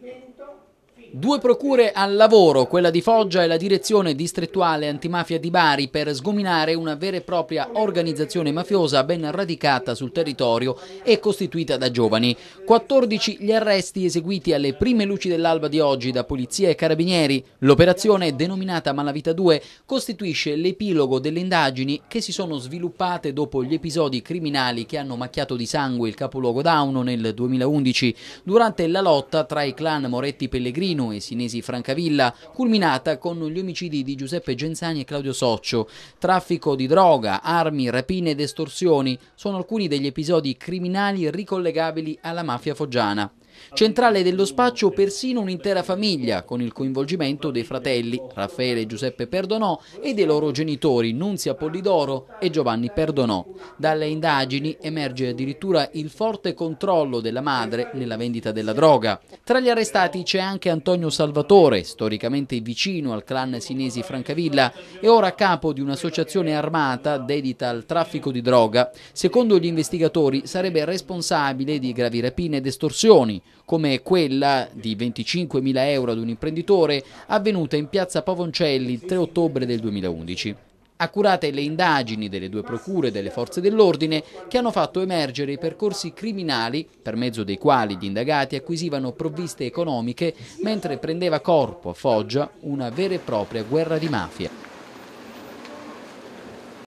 运动。Due procure al lavoro, quella di Foggia e la direzione distrettuale antimafia di Bari per sgominare una vera e propria organizzazione mafiosa ben radicata sul territorio e costituita da giovani. 14 gli arresti eseguiti alle prime luci dell'alba di oggi da polizia e carabinieri. L'operazione denominata Malavita 2 costituisce l'epilogo delle indagini che si sono sviluppate dopo gli episodi criminali che hanno macchiato di sangue il capoluogo Dauno nel 2011 durante la lotta tra i clan Moretti Pellegrini Torino e Sinesi Francavilla, culminata con gli omicidi di Giuseppe Genzani e Claudio Soccio. Traffico di droga, armi, rapine ed estorsioni sono alcuni degli episodi criminali ricollegabili alla mafia foggiana. Centrale dello spaccio persino un'intera famiglia, con il coinvolgimento dei fratelli Raffaele e Giuseppe Perdonò e dei loro genitori Nunzia Polidoro e Giovanni Perdonò. Dalle indagini emerge addirittura il forte controllo della madre nella vendita della droga. Tra gli arrestati c'è anche Antonio Salvatore, storicamente vicino al clan sinesi Francavilla e ora capo di un'associazione armata dedita al traffico di droga. Secondo gli investigatori sarebbe responsabile di gravi rapine ed estorsioni come quella di 25.000 euro ad un imprenditore avvenuta in piazza Pavoncelli il 3 ottobre del 2011 accurate le indagini delle due procure e delle forze dell'ordine che hanno fatto emergere i percorsi criminali per mezzo dei quali gli indagati acquisivano provviste economiche mentre prendeva corpo a Foggia una vera e propria guerra di mafia.